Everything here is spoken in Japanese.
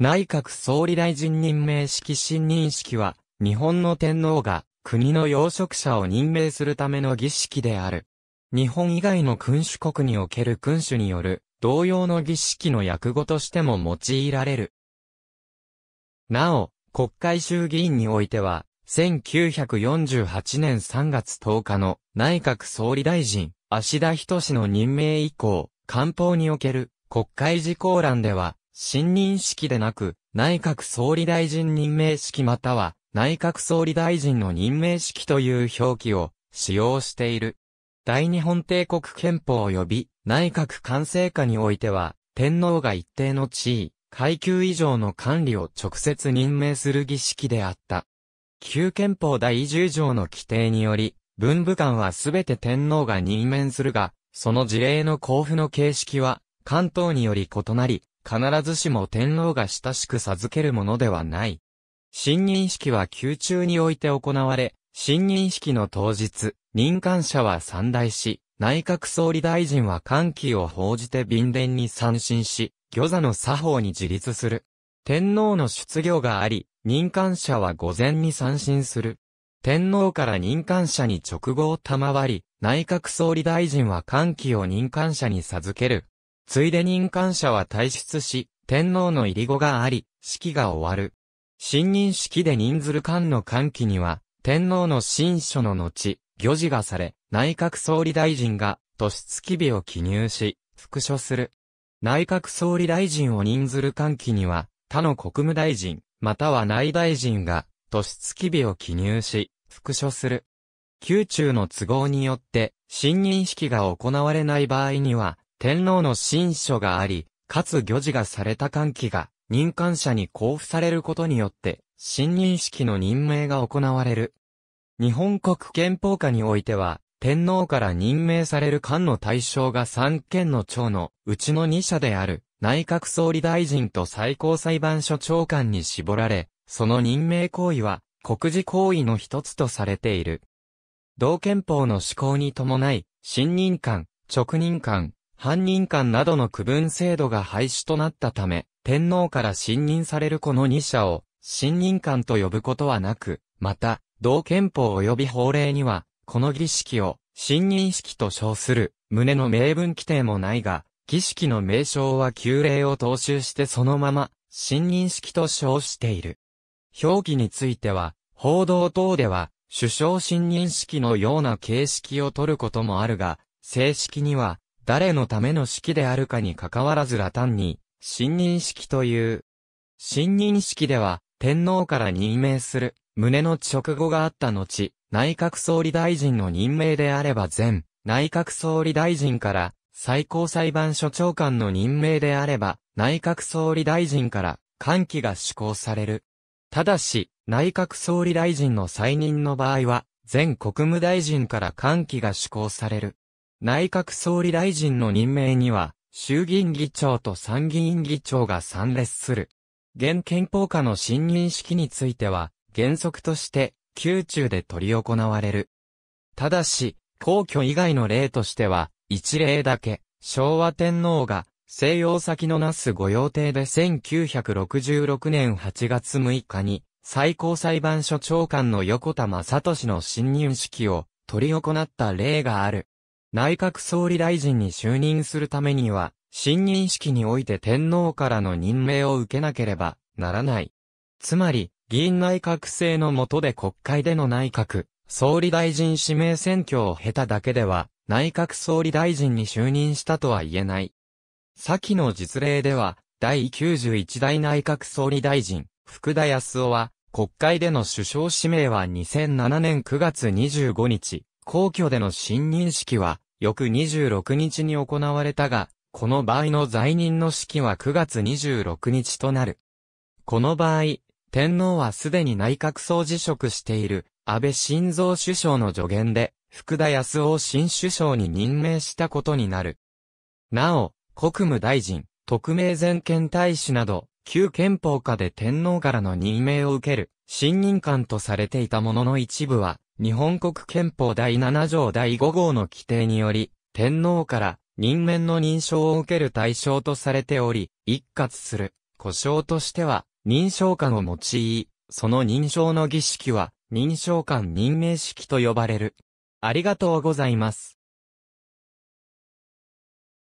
内閣総理大臣任命式新任式は、日本の天皇が国の要職者を任命するための儀式である。日本以外の君主国における君主による同様の儀式の訳語としても用いられる。なお、国会衆議院においては、1948年3月10日の内閣総理大臣、足田仁の任命以降、官報における国会事項欄では、新任式でなく、内閣総理大臣任命式または、内閣総理大臣の任命式という表記を使用している。大日本帝国憲法及び内閣管制下においては、天皇が一定の地位、階級以上の管理を直接任命する儀式であった。旧憲法第十0条の規定により、文部官はすべて天皇が任命するが、その事例の交付の形式は、関東により異なり、必ずしも天皇が親しく授けるものではない。新任式は宮中において行われ、新任式の当日、任官者は参大し、内閣総理大臣は歓喜を報じて便殿に参進し、御座の作法に自立する。天皇の出業があり、任官者は御前に参進する。天皇から任官者に直後を賜り、内閣総理大臣は歓喜を任官者に授ける。ついで任官者は退出し、天皇の入り子があり、式が終わる。新任式で任ずる官の歓喜には、天皇の新書の後、漁事がされ、内閣総理大臣が、突月日を記入し、復書する。内閣総理大臣を任ずる歓喜には、他の国務大臣、または内大臣が、突月日を記入し、復書する。宮中の都合によって、新任式が行われない場合には、天皇の新書があり、かつ漁事がされた歓喜が、任官者に交付されることによって、新任式の任命が行われる。日本国憲法下においては、天皇から任命される官の対象が三県の長のうちの二社である内閣総理大臣と最高裁判所長官に絞られ、その任命行為は国事行為の一つとされている。同憲法の施行に伴い、新任官、直任官、犯人間などの区分制度が廃止となったため、天皇から信任されるこの二者を、信任官と呼ぶことはなく、また、同憲法及び法令には、この儀式を、信任式と称する、旨の名分規定もないが、儀式の名称は旧令を踏襲してそのまま、信任式と称している。表記については、報道等では、首相信任式のような形式を取ることもあるが、正式には、誰のための式であるかにかかわらずら単に、新任式という。新任式では、天皇から任命する、胸の直後があった後、内閣総理大臣の任命であれば前、内閣総理大臣から、最高裁判所長官の任命であれば、内閣総理大臣から、歓喜が施行される。ただし、内閣総理大臣の再任の場合は、前国務大臣から歓喜が施行される。内閣総理大臣の任命には、衆議院議長と参議院議長が参列する。現憲法下の信任式については、原則として、宮中で取り行われる。ただし、皇居以外の例としては、一例だけ、昭和天皇が、西洋先の那須御用邸で1966年8月6日に、最高裁判所長官の横田正俊の新任式を、取り行った例がある。内閣総理大臣に就任するためには、新任式において天皇からの任命を受けなければならない。つまり、議員内閣制の下で国会での内閣、総理大臣指名選挙を経ただけでは、内閣総理大臣に就任したとは言えない。先の実例では、第91代内閣総理大臣、福田康夫は、国会での首相指名は2007年9月25日、皇居での新任式は翌26日に行われたが、この場合の在任の式は9月26日となる。この場合、天皇はすでに内閣総辞職している安倍晋三首相の助言で、福田康夫新首相に任命したことになる。なお、国務大臣、特命全権大使など、旧憲法下で天皇からの任命を受ける、信任官とされていたものの一部は、日本国憲法第7条第5号の規定により、天皇から人面の認証を受ける対象とされており、一括する、故障としては、認証官を用い、その認証の儀式は、認証官任命式と呼ばれる。ありがとうございます。